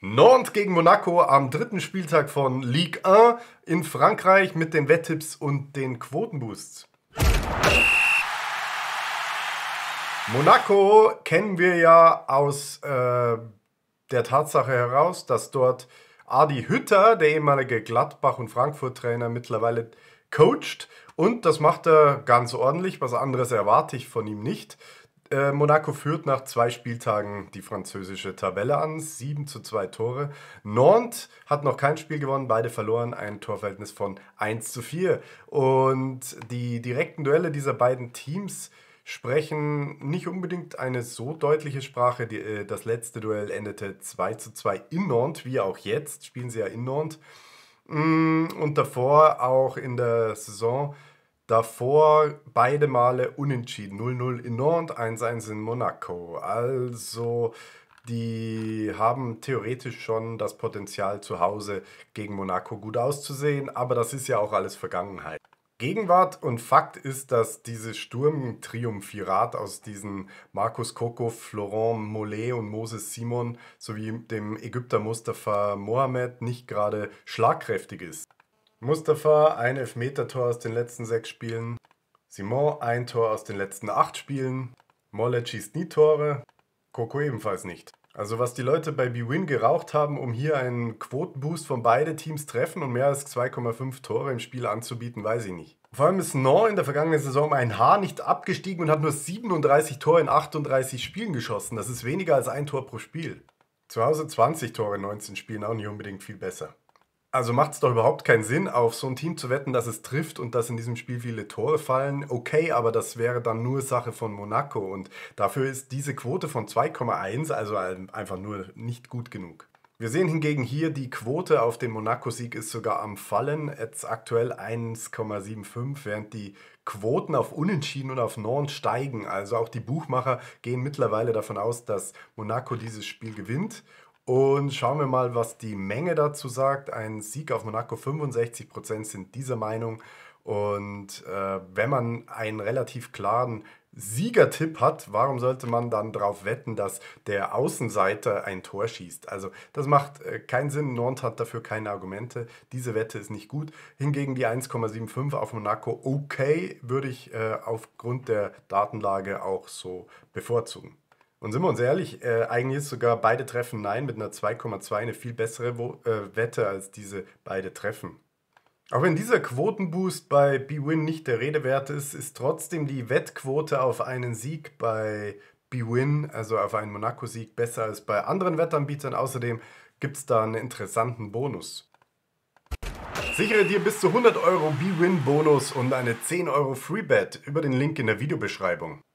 Nantes gegen Monaco am dritten Spieltag von Ligue 1 in Frankreich mit den Wetttipps und den Quotenboosts. Monaco kennen wir ja aus äh, der Tatsache heraus, dass dort Adi Hütter, der ehemalige Gladbach- und Frankfurt-Trainer, mittlerweile coacht. Und das macht er ganz ordentlich. Was anderes erwarte ich von ihm nicht. Äh, Monaco führt nach zwei Spieltagen die französische Tabelle an, 7 zu 2 Tore. Nantes hat noch kein Spiel gewonnen, beide verloren, ein Torverhältnis von 1 zu 4. Und die direkten Duelle dieser beiden Teams sprechen nicht unbedingt eine so deutliche Sprache. Die, äh, das letzte Duell endete 2 zu 2 in Nantes, wie auch jetzt, spielen sie ja in Nantes. Mm, und davor auch in der Saison Davor beide Male unentschieden. 0-0 in Nantes, 1-1 in Monaco. Also die haben theoretisch schon das Potenzial, zu Hause gegen Monaco gut auszusehen, aber das ist ja auch alles Vergangenheit. Gegenwart und Fakt ist, dass dieses Sturmtriumphirat aus diesen Markus Koko, Florent Mollet und Moses Simon sowie dem Ägypter Mustafa Mohamed nicht gerade schlagkräftig ist. Mustafa ein Elfmeter-Tor aus den letzten sechs Spielen. Simon ein Tor aus den letzten acht Spielen. Molle schießt nie Tore. Coco ebenfalls nicht. Also was die Leute bei BWin geraucht haben, um hier einen Quotenboost von beide Teams treffen und mehr als 2,5 Tore im Spiel anzubieten, weiß ich nicht. Vor allem ist Nor in der vergangenen Saison um ein Haar nicht abgestiegen und hat nur 37 Tore in 38 Spielen geschossen. Das ist weniger als ein Tor pro Spiel. Zu Hause 20 Tore in 19 Spielen, auch nicht unbedingt viel besser. Also macht es doch überhaupt keinen Sinn, auf so ein Team zu wetten, dass es trifft und dass in diesem Spiel viele Tore fallen. Okay, aber das wäre dann nur Sache von Monaco und dafür ist diese Quote von 2,1 also einfach nur nicht gut genug. Wir sehen hingegen hier, die Quote auf den Monaco-Sieg ist sogar am Fallen, jetzt aktuell 1,75, während die Quoten auf Unentschieden und auf Norn steigen. Also auch die Buchmacher gehen mittlerweile davon aus, dass Monaco dieses Spiel gewinnt und schauen wir mal, was die Menge dazu sagt. Ein Sieg auf Monaco, 65% sind dieser Meinung. Und äh, wenn man einen relativ klaren Siegertipp hat, warum sollte man dann darauf wetten, dass der Außenseiter ein Tor schießt? Also das macht äh, keinen Sinn. Nantes hat dafür keine Argumente. Diese Wette ist nicht gut. Hingegen die 1,75 auf Monaco okay, würde ich äh, aufgrund der Datenlage auch so bevorzugen. Und sind wir uns ehrlich, äh, eigentlich ist sogar beide Treffen Nein mit einer 2,2 eine viel bessere Wo äh, Wette als diese beide Treffen. Auch wenn dieser Quotenboost bei B-Win nicht der Rede wert ist, ist trotzdem die Wettquote auf einen Sieg bei B-Win, also auf einen Monaco-Sieg, besser als bei anderen Wettanbietern. Außerdem gibt es da einen interessanten Bonus. Sichere dir bis zu 100 Euro b win bonus und eine 10 Euro Freebet über den Link in der Videobeschreibung.